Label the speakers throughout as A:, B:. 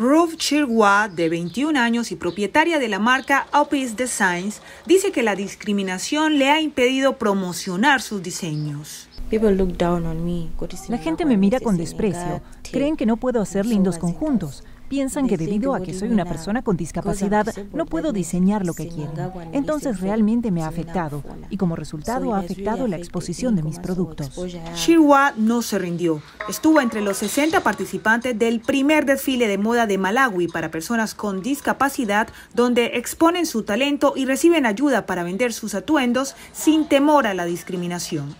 A: Ruth Chirwa, de 21 años y propietaria de la marca Opis Designs, dice que la discriminación le ha impedido promocionar sus diseños.
B: La gente me mira con desprecio, creen que no puedo hacer lindos conjuntos, Piensan que debido a que soy una persona con discapacidad no puedo diseñar lo que quiero. Entonces realmente me ha afectado y como resultado ha afectado la exposición de mis productos.
A: Shirwa no se rindió. Estuvo entre los 60 participantes del primer desfile de moda de Malawi para personas con discapacidad donde exponen su talento y reciben ayuda para vender sus atuendos sin temor a la discriminación.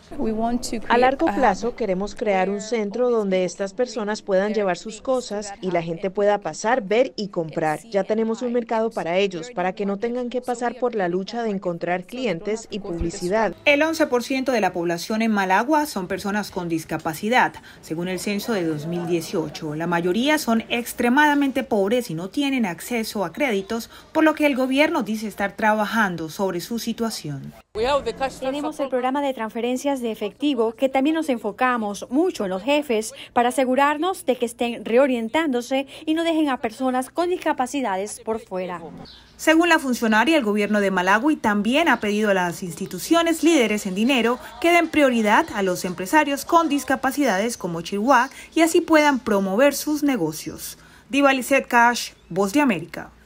C: A largo plazo queremos crear un centro donde estas personas puedan llevar sus cosas y la gente pueda pasar, ver y comprar. Ya tenemos un mercado para ellos, para que no tengan que pasar por la lucha de encontrar clientes y publicidad. El 11% de la población
A: en Malagua son personas con discapacidad, según el censo de 2018. La mayoría son extremadamente pobres y no tienen acceso a créditos, por lo que el gobierno dice estar trabajando sobre su situación.
D: Tenemos el programa de transferencias de efectivo que también nos enfocamos mucho en los jefes para asegurarnos de que estén reorientándose y no dejen a personas con discapacidades por fuera.
A: Según la funcionaria, el gobierno de Malawi también ha pedido a las instituciones líderes en dinero que den prioridad a los empresarios con discapacidades como Chihuahua y así puedan promover sus negocios. Diva Lizette Cash, Voz de América.